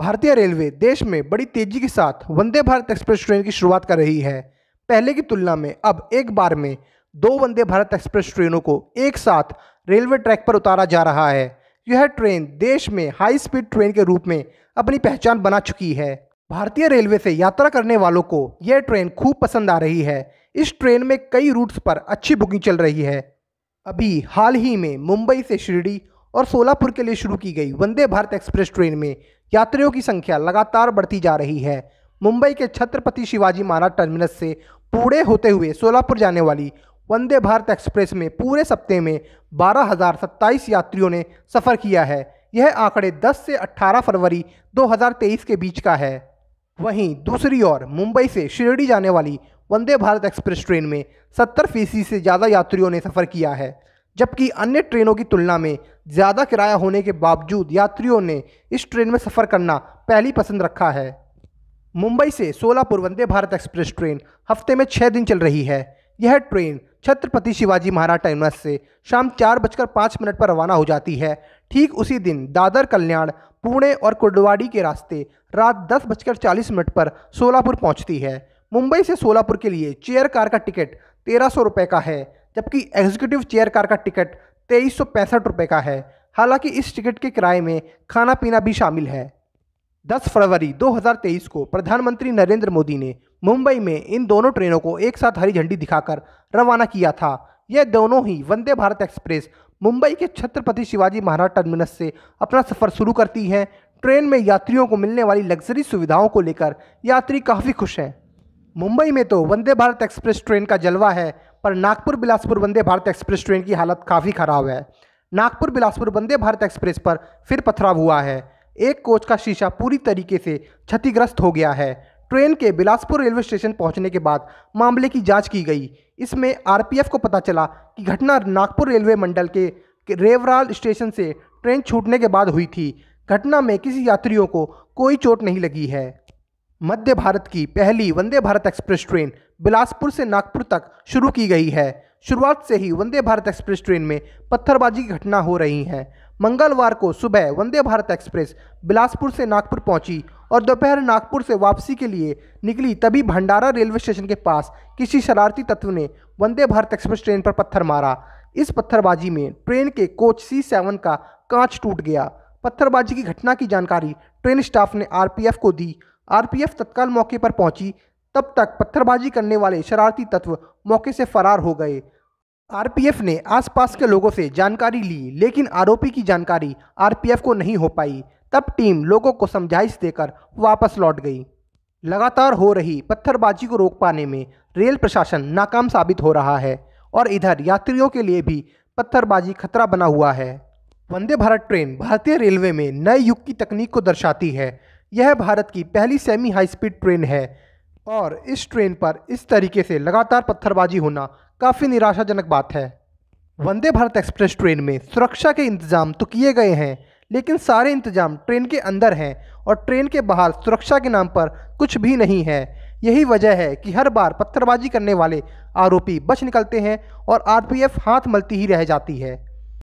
भारतीय रेलवे देश में बड़ी तेजी के साथ वंदे भारत एक्सप्रेस ट्रेन की शुरुआत कर रही है पहले की तुलना में अब एक बार में दो वंदे भारत एक्सप्रेस ट्रेनों को एक साथ रेलवे ट्रैक पर उतारा जा रहा है यह ट्रेन देश में हाई स्पीड ट्रेन के रूप में अपनी पहचान बना चुकी है भारतीय रेलवे से यात्रा करने वालों को यह ट्रेन खूब पसंद आ रही है इस ट्रेन में कई रूट्स पर अच्छी बुकिंग चल रही है अभी हाल ही में मुंबई से शिरडी और सोलापुर के लिए शुरू की गई वंदे भारत एक्सप्रेस ट्रेन में यात्रियों की संख्या लगातार बढ़ती जा रही है मुंबई के छत्रपति शिवाजी महाराज टर्मिनस से पूरे होते हुए सोलापुर जाने वाली वंदे भारत एक्सप्रेस में पूरे सप्ते में बारह यात्रियों ने सफ़र किया है यह आंकड़े 10 से 18 फरवरी 2023 के बीच का है वहीं दूसरी ओर मुंबई से शिरडी जाने वाली वंदे भारत एक्सप्रेस ट्रेन में सत्तर फीसदी से ज़्यादा यात्रियों ने सफ़र किया है जबकि अन्य ट्रेनों की तुलना में ज़्यादा किराया होने के बावजूद यात्रियों ने इस ट्रेन में सफ़र करना पहली पसंद रखा है मुंबई से सोलापुर वंदे भारत एक्सप्रेस ट्रेन हफ्ते में छः दिन चल रही है यह ट्रेन छत्रपति शिवाजी महाराज टर्मिनस से शाम चार बजकर पाँच मिनट पर रवाना हो जाती है ठीक उसी दिन दादर कल्याण पुणे और कुडवाड़ी के रास्ते रात दस बजकर चालीस मिनट पर सोलापुर पहुंचती है मुंबई से सोलापुर के लिए चेयर कार का टिकट तेरह सौ रुपये का है जबकि एग्जीक्यूटिव चेयर कार का टिकट तेईस सौ पैंसठ रुपये का है हालांकि इस टिकट के किराए में खाना पीना भी शामिल है 10 फरवरी 2023 को प्रधानमंत्री नरेंद्र मोदी ने मुंबई में इन दोनों ट्रेनों को एक साथ हरी झंडी दिखाकर रवाना किया था यह दोनों ही वंदे भारत एक्सप्रेस मुंबई के छत्रपति शिवाजी महाराज टर्मिनस से अपना सफ़र शुरू करती हैं ट्रेन में यात्रियों को मिलने वाली लग्जरी सुविधाओं को लेकर यात्री काफ़ी खुश हैं मुंबई में तो वंदे भारत एक्सप्रेस ट्रेन का जलवा है पर नागपुर बिलासपुर वंदे भारत एक्सप्रेस ट्रेन की हालत काफ़ी ख़राब है नागपुर बिलासपुर वंदे भारत एक्सप्रेस पर फिर पथराव हुआ है एक कोच का शीशा पूरी तरीके से क्षतिग्रस्त हो गया है ट्रेन के बिलासपुर रेलवे स्टेशन पहुंचने के बाद मामले की जांच की गई इसमें आरपीएफ को पता चला कि घटना नागपुर रेलवे मंडल के रेवराल स्टेशन से ट्रेन छूटने के बाद हुई थी घटना में किसी यात्रियों को कोई चोट नहीं लगी है मध्य भारत की पहली वंदे भारत एक्सप्रेस ट्रेन बिलासपुर से नागपुर तक शुरू की गई है शुरुआत से ही वंदे भारत एक्सप्रेस ट्रेन में पत्थरबाजी की घटना हो रही है मंगलवार को सुबह वंदे भारत एक्सप्रेस बिलासपुर से नागपुर पहुंची और दोपहर नागपुर से वापसी के लिए निकली तभी भंडारा रेलवे स्टेशन के पास किसी शरारती तत्व ने वंदे भारत एक्सप्रेस ट्रेन पर पत्थर मारा इस पत्थरबाजी में ट्रेन के कोच सी सेवन का कांच टूट गया पत्थरबाजी की घटना की जानकारी ट्रेन स्टाफ ने आरपीएफ को दी आरपीएफ तत्काल मौके पर पहुंची तब तक पत्थरबाजी करने वाले शरारती तत्व मौके से फरार हो गए आरपीएफ ने आसपास के लोगों से जानकारी ली लेकिन आरोपी की जानकारी आरपीएफ को नहीं हो पाई तब टीम लोगों को समझाइश देकर वापस लौट गई लगातार हो रही पत्थरबाजी को रोक पाने में रेल प्रशासन नाकाम साबित हो रहा है और इधर यात्रियों के लिए भी पत्थरबाजी खतरा बना हुआ है वंदे भारत ट्रेन भारतीय रेलवे में नए युग की तकनीक को दर्शाती है यह भारत की पहली सेमी हाई स्पीड ट्रेन है और इस ट्रेन पर इस तरीके से लगातार पत्थरबाजी होना काफ़ी निराशाजनक बात है वंदे भारत एक्सप्रेस ट्रेन में सुरक्षा के इंतजाम तो किए गए हैं लेकिन सारे इंतजाम ट्रेन के अंदर हैं और ट्रेन के बाहर सुरक्षा के नाम पर कुछ भी नहीं है यही वजह है कि हर बार पत्थरबाजी करने वाले आरोपी बच निकलते हैं और आरपीएफ हाथ मलती ही रह जाती है